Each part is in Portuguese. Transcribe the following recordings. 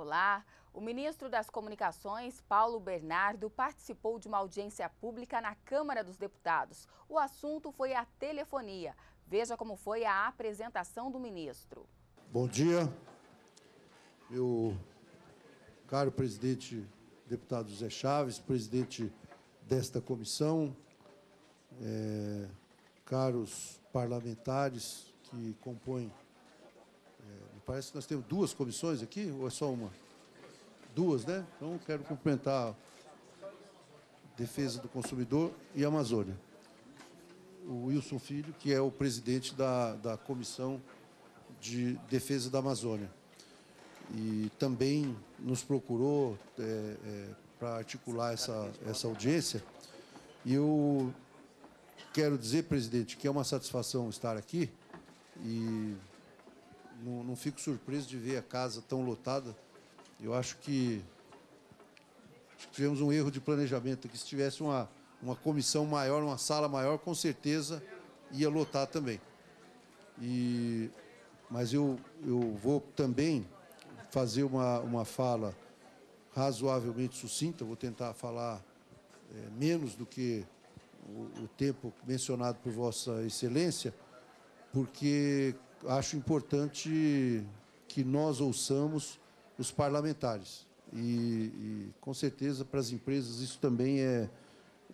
Olá. O ministro das Comunicações, Paulo Bernardo, participou de uma audiência pública na Câmara dos Deputados. O assunto foi a telefonia. Veja como foi a apresentação do ministro. Bom dia, meu caro presidente, deputado José Chaves, presidente desta comissão, é, caros parlamentares que compõem Parece que nós temos duas comissões aqui, ou é só uma? Duas, né? Então, quero cumprimentar Defesa do Consumidor e Amazônia. O Wilson Filho, que é o presidente da, da Comissão de Defesa da Amazônia. E também nos procurou é, é, para articular essa, essa audiência. E eu quero dizer, presidente, que é uma satisfação estar aqui e não, não fico surpreso de ver a casa tão lotada. Eu acho que, acho que tivemos um erro de planejamento, que se tivesse uma, uma comissão maior, uma sala maior, com certeza ia lotar também. E, mas eu, eu vou também fazer uma, uma fala razoavelmente sucinta, vou tentar falar é, menos do que o, o tempo mencionado por Vossa Excelência, porque acho importante que nós ouçamos os parlamentares. E, e com certeza, para as empresas, isso também é,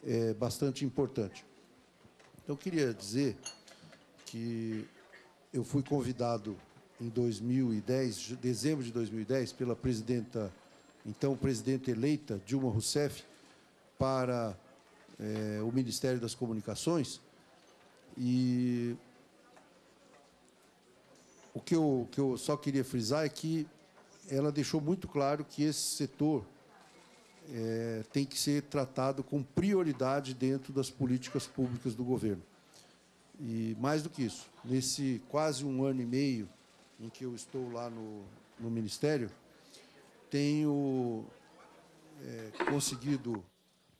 é bastante importante. Então, eu queria dizer que eu fui convidado em 2010, dezembro de 2010, pela presidenta, então presidente eleita, Dilma Rousseff, para é, o Ministério das Comunicações. E o que eu, que eu só queria frisar é que ela deixou muito claro que esse setor é, tem que ser tratado com prioridade dentro das políticas públicas do governo. E mais do que isso, nesse quase um ano e meio em que eu estou lá no, no Ministério, tenho é, conseguido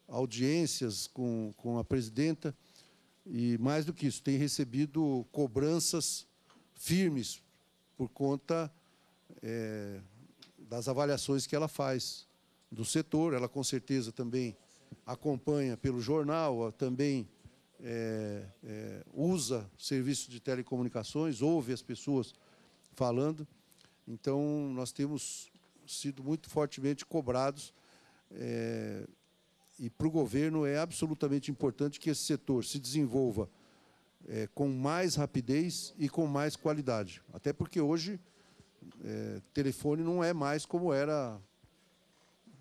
audiências com, com a presidenta e, mais do que isso, tenho recebido cobranças firmes por conta é, das avaliações que ela faz do setor. Ela, com certeza, também acompanha pelo jornal, também é, é, usa serviço de telecomunicações, ouve as pessoas falando. Então, nós temos sido muito fortemente cobrados é, e para o governo é absolutamente importante que esse setor se desenvolva é, com mais rapidez e com mais qualidade. Até porque hoje é, telefone não é mais como era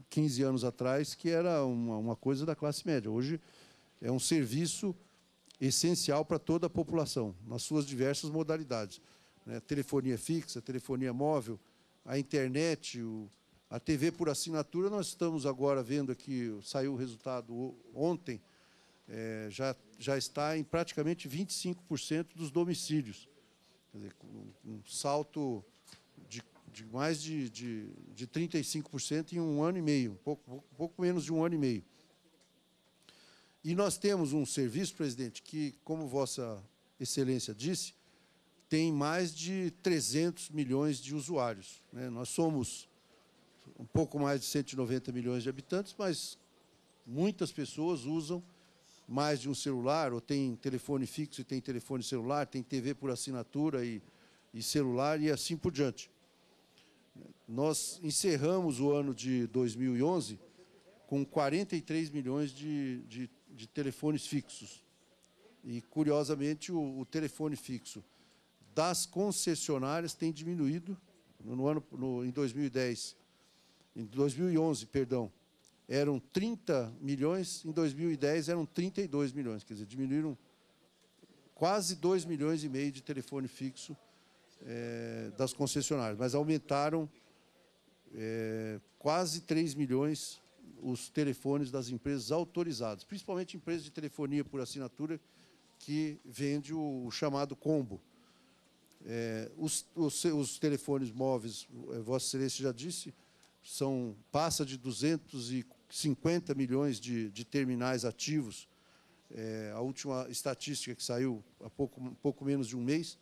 15 anos atrás, que era uma, uma coisa da classe média. Hoje é um serviço essencial para toda a população, nas suas diversas modalidades. Né? Telefonia fixa, telefonia móvel, a internet, o, a TV por assinatura. Nós estamos agora vendo aqui, saiu o resultado ontem, é, já já está em praticamente 25% dos domicílios. Dizer, um salto de, de mais de, de, de 35% em um ano e meio, um pouco, pouco, pouco menos de um ano e meio. E nós temos um serviço, presidente, que, como Vossa Excelência disse, tem mais de 300 milhões de usuários. Né? Nós somos um pouco mais de 190 milhões de habitantes, mas muitas pessoas usam mais de um celular, ou tem telefone fixo e tem telefone celular, tem TV por assinatura e, e celular e assim por diante. Nós encerramos o ano de 2011 com 43 milhões de, de, de telefones fixos. E, curiosamente, o, o, telefone fixo das concessionárias tem diminuído no ano, no, em 2010, em 2011, perdão, eram 30 milhões, em 2010 eram 32 milhões, quer dizer, diminuíram quase 2 milhões e meio de telefone fixo é, das concessionárias, mas aumentaram é, quase 3 milhões os telefones das empresas autorizadas, principalmente empresas de telefonia por assinatura que vende o, o chamado combo. É, os, os, os, telefones móveis, Vossa Excelência já disse, são passa de 200 e 50 milhões de, de terminais ativos. É, a última estatística que saiu há pouco, pouco menos de um mês.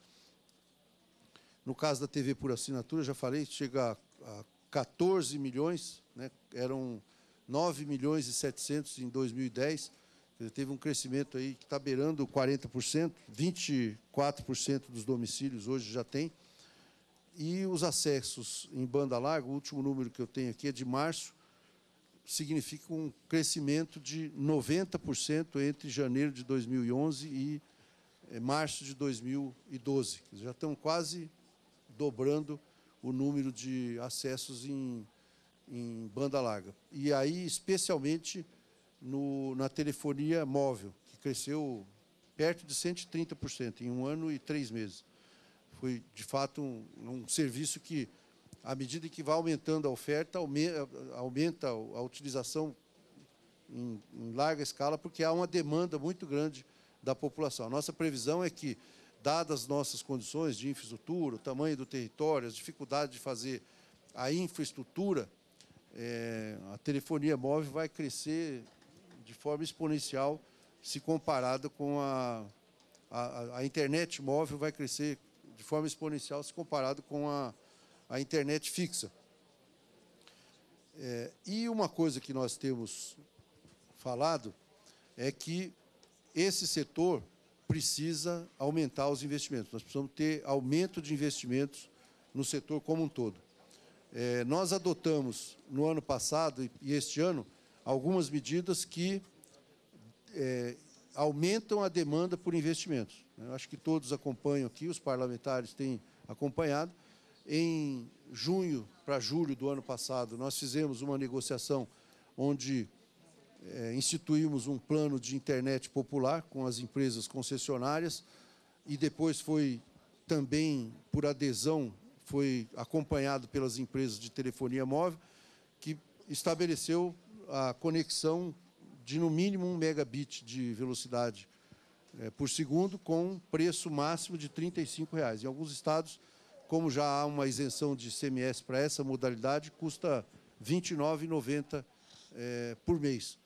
No caso da TV por assinatura, já falei, chega a, a 14 milhões, né? eram 9 milhões e 700 em 2010, teve um crescimento aí que está beirando 40%, 24% dos domicílios hoje já tem. E os acessos em banda larga, o último número que eu tenho aqui é de março, significa um crescimento de 90% entre janeiro de 2011 e eh, março de 2012. Já estão quase dobrando o número de acessos em, em banda larga. E aí, especialmente no, na telefonia móvel, que cresceu perto de 130% em um ano e três meses. Foi, de fato, um, um serviço que à medida que vai aumentando a oferta, aumenta a utilização em, em larga escala, porque há uma demanda muito grande da população. A nossa previsão é que, dadas as nossas condições de infraestrutura, o tamanho do território, as dificuldades de fazer a infraestrutura, é, a telefonia móvel vai crescer de forma exponencial se comparada com a, a, a internet móvel vai crescer de forma exponencial se comparado com a, a internet fixa. É, e uma coisa que nós temos falado é que esse setor precisa aumentar os investimentos. Nós precisamos ter aumento de investimentos no setor como um todo. É, nós adotamos no ano passado e este ano algumas medidas que é, aumentam a demanda por investimentos. Eu acho que todos acompanham aqui, os parlamentares têm acompanhado em junho para julho do ano passado, nós fizemos uma negociação onde é, instituímos um plano de internet popular com as empresas concessionárias e depois foi também, por adesão, foi acompanhado pelas empresas de telefonia móvel, que estabeleceu a conexão de no mínimo um megabit de velocidade é, por segundo, com preço máximo de R$ 35. Reais. Em alguns estados, como já há uma isenção de CMS para essa modalidade, custa R$ 29,90 é, por mês.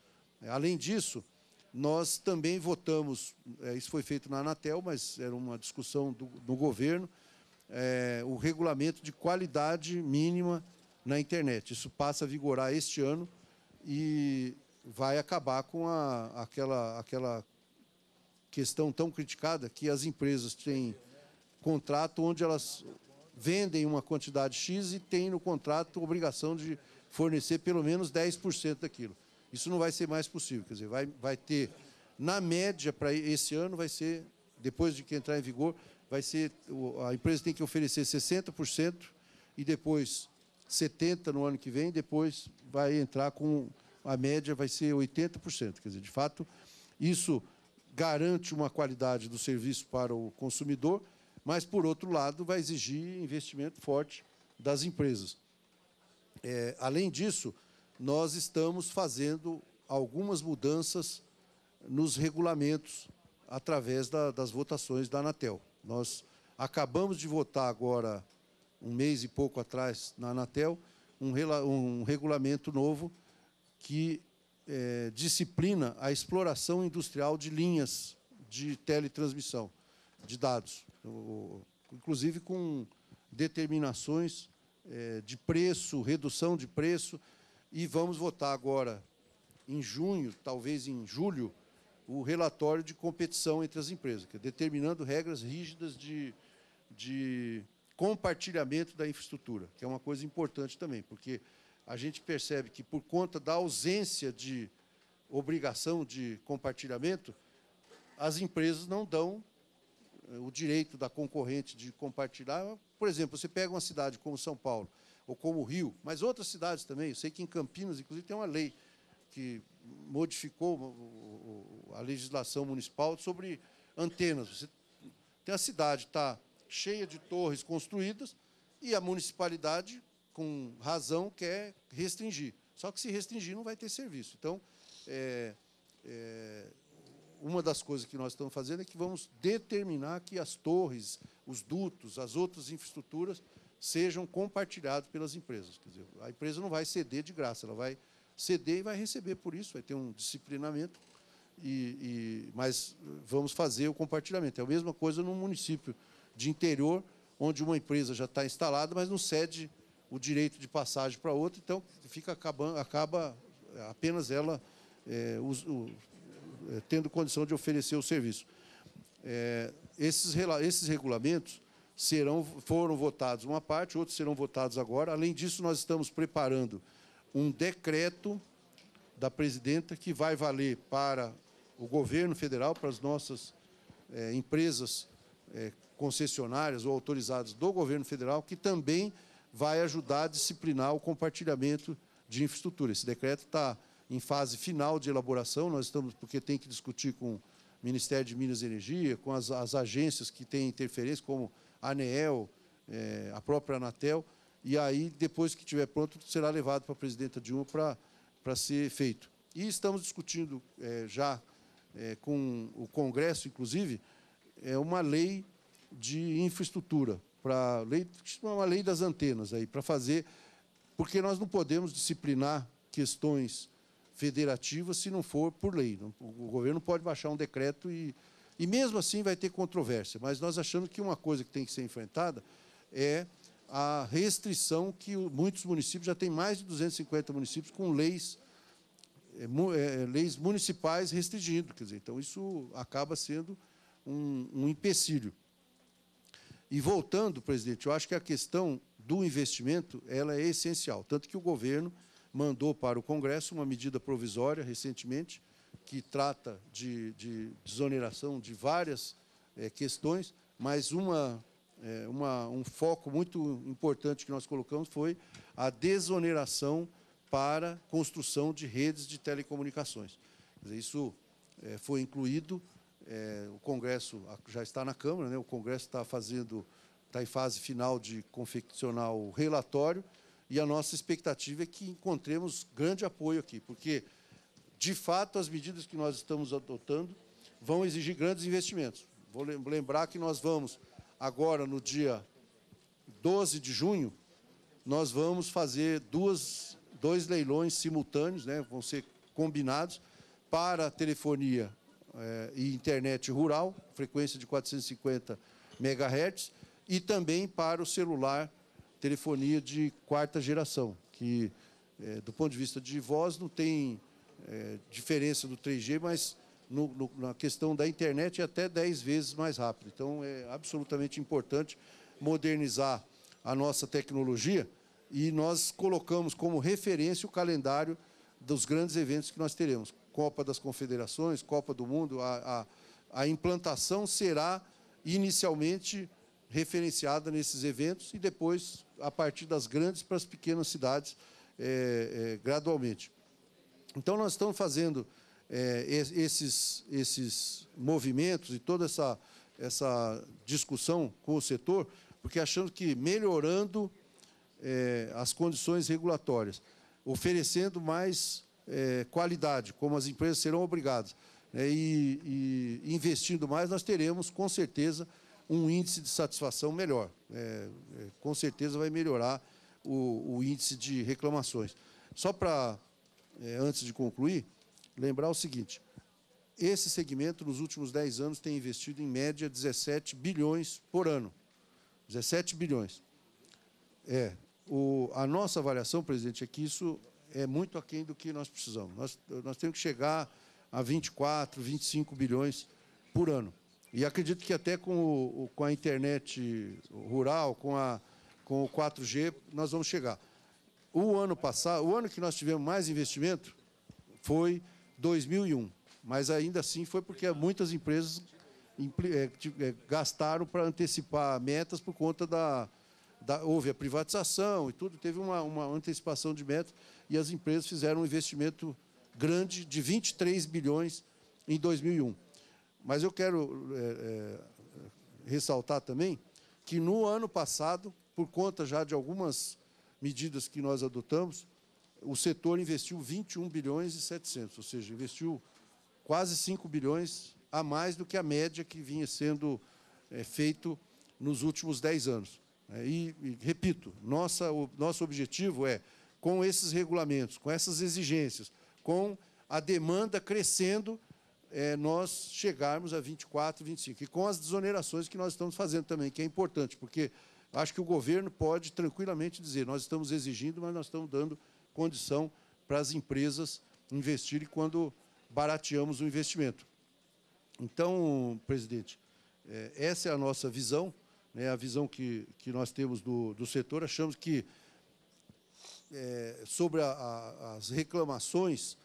Além disso, nós também votamos, é, isso foi feito na Anatel, mas era uma discussão do, do governo, é, o regulamento de qualidade mínima na internet. Isso passa a vigorar este ano e vai acabar com a, aquela, aquela questão tão criticada que as empresas têm contrato onde elas vendem uma quantidade X e têm no contrato obrigação de fornecer pelo menos 10% daquilo. Isso não vai ser mais possível, quer dizer, vai, vai ter, na média, para esse ano, vai ser, depois de que entrar em vigor, vai ser, a empresa tem que oferecer 60% e depois 70% no ano que vem, depois vai entrar com, a média vai ser 80%, quer dizer, de fato, isso garante uma qualidade do serviço para o consumidor, mas, por outro lado, vai exigir investimento forte das empresas. É, além disso, nós estamos fazendo algumas mudanças nos regulamentos através da, das votações da Anatel. Nós acabamos de votar agora, um mês e pouco atrás, na Anatel, um, um regulamento novo que é, disciplina a exploração industrial de linhas de teletransmissão de dados inclusive com determinações é, de preço, redução de preço, e vamos votar agora, em junho, talvez em julho, o relatório de competição entre as empresas, que é determinando regras rígidas de, de compartilhamento da infraestrutura, que é uma coisa importante também, porque a gente percebe que, por conta da ausência de obrigação de compartilhamento, as empresas não dão eh, o direito da concorrente de compartilhar. Por exemplo, você pega uma cidade como São Paulo, ou como Rio, mas outras cidades também. Eu sei que em Campinas, inclusive, tem uma lei que modificou a legislação municipal sobre antenas. Você tem a cidade está cheia de torres construídas e a municipalidade, com razão, quer restringir. Só que se restringir não vai ter serviço. Então, é, é uma das coisas que nós estamos fazendo é que vamos determinar que as torres, os dutos, as outras infraestruturas sejam compartilhados pelas empresas. Quer dizer, a empresa não vai ceder de graça, ela vai ceder e vai receber por isso, vai ter um disciplinamento, e, e mas vamos fazer o compartilhamento. É a mesma coisa num município de interior, onde uma empresa já está instalada, mas não cede o direito de passagem para outra, então fica acabando, acaba apenas ela é, eh, tendo condição de oferecer o serviço. É, esses, esses regulamentos serão, foram votados uma parte, outros serão votados agora. Além disso, nós estamos preparando um decreto da presidenta que vai valer para o governo federal, para as nossas é, empresas é, concessionárias ou autorizadas do governo federal, que também vai ajudar a disciplinar o compartilhamento de infraestrutura. Esse decreto está em fase final de elaboração, nós estamos, porque tem que discutir com o Ministério de Minas e Energia, com as, as agências que têm interferência, como a ANEEL, é, a própria Anatel, e aí, depois que estiver pronto, será levado para a presidenta Dilma para, para ser feito. E estamos discutindo é, já é, com o Congresso, inclusive, é uma lei de infraestrutura, para lei, uma lei das antenas aí, para fazer, porque nós não podemos disciplinar questões federativa se não for por lei. O governo pode baixar um decreto e, e mesmo assim vai ter controvérsia, mas nós achamos que uma coisa que tem que ser enfrentada é a restrição que muitos municípios, já tem mais de 250 municípios com leis, é, é, leis municipais restringindo. Quer dizer, então, isso acaba sendo um, um empecilho. E voltando, presidente, eu acho que a questão do investimento ela é essencial, tanto que o governo mandou para o Congresso uma medida provisória recentemente que trata de, de desoneração de várias é, questões, mas uma, é, uma, um foco muito importante que nós colocamos foi a desoneração para construção de redes de telecomunicações. Dizer, isso é, foi incluído, o Congresso já está na Câmara, né, o Congresso está fazendo, está em fase final de confeccionar o relatório, e a nossa expectativa é que encontremos grande apoio aqui, porque, de fato, as medidas que nós estamos adotando vão exigir grandes investimentos. Vou lembrar que nós vamos, agora, no dia 12 de junho, nós vamos fazer duas, dois leilões simultâneos, né, vão ser combinados, para telefonia é, e internet rural, frequência de 450 MHz, e também para o celular telefonia de quarta geração, que é, do ponto de vista de voz não tem é, diferença do 3G, mas no, no, na questão da internet é até 10 vezes mais rápido. Então é absolutamente importante modernizar a nossa tecnologia e nós colocamos como referência o calendário dos grandes eventos que nós teremos. Copa das Confederações, Copa do Mundo, a, a, a implantação será inicialmente referenciada nesses eventos e depois, a partir das grandes para as pequenas cidades, é, é, gradualmente. Então, nós estamos fazendo é, esses, esses movimentos e toda essa, essa discussão com o setor, porque achamos que melhorando é, as condições regulatórias, oferecendo mais é, qualidade, como as empresas serão obrigadas, né, e, e investindo mais, nós teremos, com certeza, um índice de satisfação melhor. É, é, com certeza vai melhorar o, o índice de reclamações. Só para, é, antes de concluir, lembrar o seguinte: esse segmento, nos últimos 10 anos, tem investido, em média, 17 bilhões por ano. 17 bilhões. É, o, a nossa avaliação, presidente, é que isso é muito aquém do que nós precisamos. Nós, nós temos que chegar a 24, 25 bilhões por ano. E acredito que até com, o, com a internet rural, com, a, com o 4G, nós vamos chegar. O ano passado, o ano que nós tivemos mais investimento foi 2001, mas ainda assim foi porque muitas empresas é, é, gastaram para antecipar metas por conta da, da houve a privatização e tudo, teve uma, uma antecipação de metas e as empresas fizeram um investimento grande de 23 bilhões em 2001. Mas eu quero é, é, ressaltar também que no ano passado, por conta já de algumas medidas que nós adotamos, o setor investiu 21 bilhões e 700, ou seja, investiu quase 5 bilhões a mais do que a média que vinha sendo é, feito nos últimos 10 anos. Né? E, e, repito, nossa, o, nosso objetivo é, com esses regulamentos, com essas exigências, com a demanda crescendo, é, nós chegarmos a 24, 25. E com as desonerações que nós estamos fazendo também, que é importante, porque acho que o governo pode tranquilamente dizer, nós estamos exigindo, mas nós estamos dando condição para as empresas investirem quando barateamos o investimento. Então, presidente, é, essa é a nossa visão, né, a visão que, que nós temos do, do setor. Achamos que, é, sobre a, a, as reclamações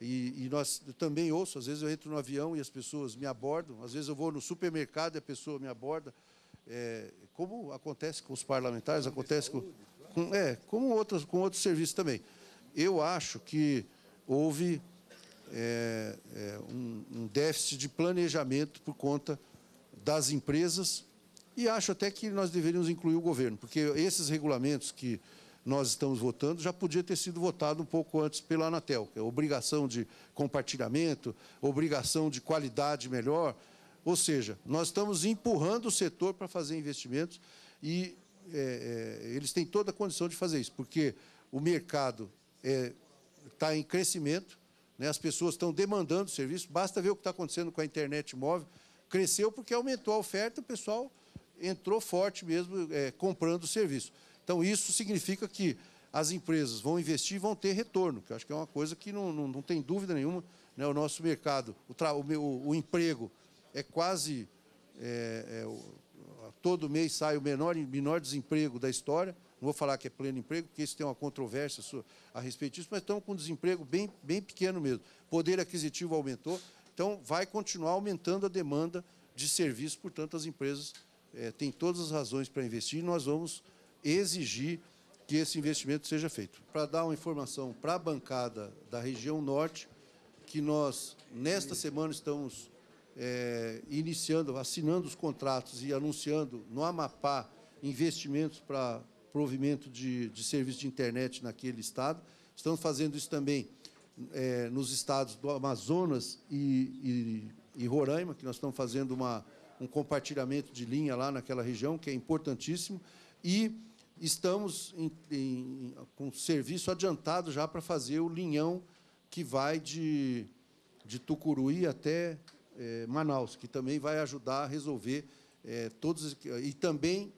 e, e, nós também ouço, às vezes eu entro no avião e as pessoas me abordam, às vezes eu vou no supermercado e a pessoa me aborda. É, como acontece com os parlamentares, acontece com, com, é, como outros, com outros serviços também. Eu acho que houve é, é, um, um déficit de planejamento por conta das empresas e acho até que nós deveríamos incluir o governo, porque esses regulamentos que nós estamos votando já podia ter sido votado um pouco antes pela Anatel, que é obrigação de compartilhamento, obrigação de qualidade melhor. Ou seja, nós estamos empurrando o setor para fazer investimentos e é, é, eles têm toda a condição de fazer isso, porque o mercado está é, tá em crescimento, né, as pessoas estão demandando serviço, basta ver o que está acontecendo com a internet móvel. Cresceu porque aumentou a oferta, o pessoal entrou forte mesmo é, comprando o serviço. Então, isso significa que as empresas vão investir e vão ter retorno, que eu acho que é uma coisa que não, não, não tem dúvida nenhuma. Né? O nosso mercado, o, o, meu, o emprego é quase. É, é, todo mês sai o menor, menor desemprego da história. Não vou falar que é pleno emprego, porque isso tem uma controvérsia a respeito disso, mas estamos com um desemprego bem, bem pequeno mesmo. Poder aquisitivo aumentou, então vai continuar aumentando a demanda de serviços, portanto, as empresas é, têm todas as razões para investir e nós vamos exigir que esse investimento seja feito. Para dar uma informação para a bancada da região norte, que nós, nesta semana, estamos é, iniciando, assinando os contratos e anunciando no Amapá investimentos para provimento de, de serviço de internet naquele estado. Estamos fazendo isso também é, nos estados do Amazonas e, e, e, Roraima, que nós estamos fazendo uma, um compartilhamento de linha lá naquela região, que é importantíssimo. E Estamos em, em, com serviço adiantado já para fazer o linhão que vai de, de Tucuruí até é, Manaus, que também vai ajudar a resolver é, todos... E também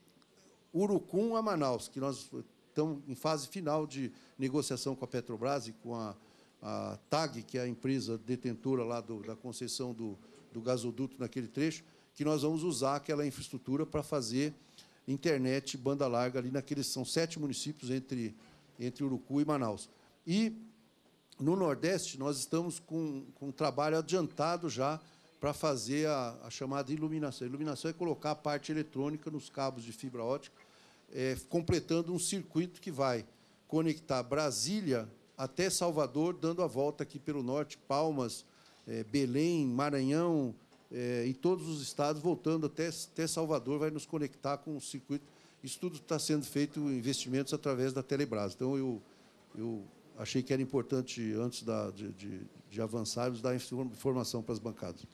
Urucum a Manaus, que nós estamos em fase final de negociação com a Petrobras e com a, a TAG, que é a empresa detentora lá do, da concessão do, do gasoduto naquele trecho, que nós vamos usar aquela infraestrutura para fazer internet banda larga ali naqueles são sete municípios entre entre Urucu e Manaus. E no Nordeste nós estamos com, com um trabalho adiantado já para fazer a, a, chamada iluminação. A iluminação é colocar a parte eletrônica nos cabos de fibra ótica, é, completando um circuito que vai conectar Brasília até Salvador, dando a volta aqui pelo norte, Palmas, é, Belém, Maranhão, é, eh, em todos os estados, voltando até, até Salvador, vai nos conectar com o circuito. Isso tudo está sendo feito investimentos através da Telebrás. Então, eu, eu achei que era importante, antes da, de, de, de avançarmos, dar informação para as bancadas.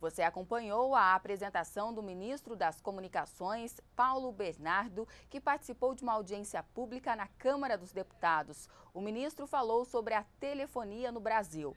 Você acompanhou a apresentação do ministro das Comunicações, Paulo Bernardo, que participou de uma audiência pública na Câmara dos Deputados. O ministro falou sobre a telefonia no Brasil.